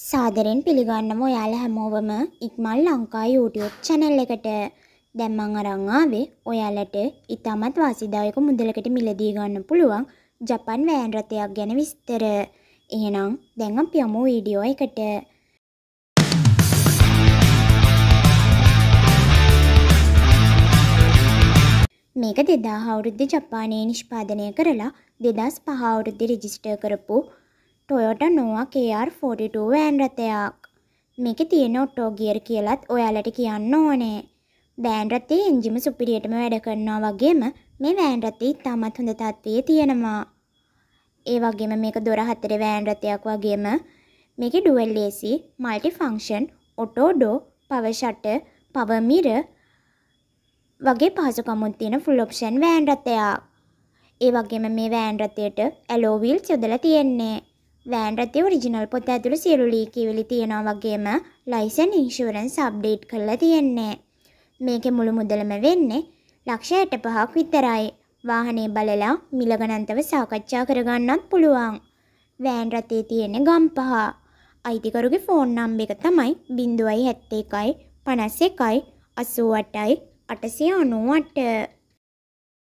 සාදරෙන් පිළිගන්නම ඔයාලා හැමෝවම ඉක්මල් Lanka YouTube channel එකට දැන් මම අරන් ආවේ ඔයාලට ඉතාමත් වාසිදායක මුදලකට මිලදී ගන්න පුළුවන් ජපන් වෑන් රථයක් ගැන විස්තර. එහෙනම් දැන් අපි යමු වීඩියෝ එකට. මේක 2000 අවුරුද්දේ ජපානයේ නිෂ්පාදනය කරලා 2005 අවුරුද්දේ රෙජිස්ටර් කරපු ටොයොට නොවා KR42 වෑන් රථයක්. මේක තියෙන ඔට්ටෝ ගියර් කියලත් ඔයාලට කියන්න ඕනේ. වෑන් රථේ එන්ජිම සුපිරියටම වැඩ කරනවා වගේම මේ වෑන් රථේ ඉතාමත් හොඳ තත්ත්වයේ තියෙනවා. ඒ වගේම මේක දොර හතරේ වෑන් රථයක් වගේම මේකේ dual AC, multi function, auto door, power shutter, power mirror වගේ පහසුකම්ුත් තියෙන ෆුල් ඔප්ෂන් වෑන් රථයක්. ඒ වගේම මේ වෑන් රථයට ඇලෝ වීල්ස් යොදලා තියෙන්නේ. වෑන් රතේ ඔරිජිනල් පොත ඇතුළු සියලු ලීකිවිලි තියෙනවා වගේම ලයිසන් ඉන්ශුවරන්ස් අප්ඩේට් කරලා තියෙන්නේ. මේකේ මුළු මුදලම වෙන්නේ ලක්ෂ 65ක් විතරයි. වාහනේ බලලා මිල ගණන්තව සාකච්ඡා කරගන්නත් පුළුවන්. වෑන් රතේ තියෙන ගම් පහ. අයිතිකරුගේ ෆෝන් නම්බර එක තමයි 071 51 88 898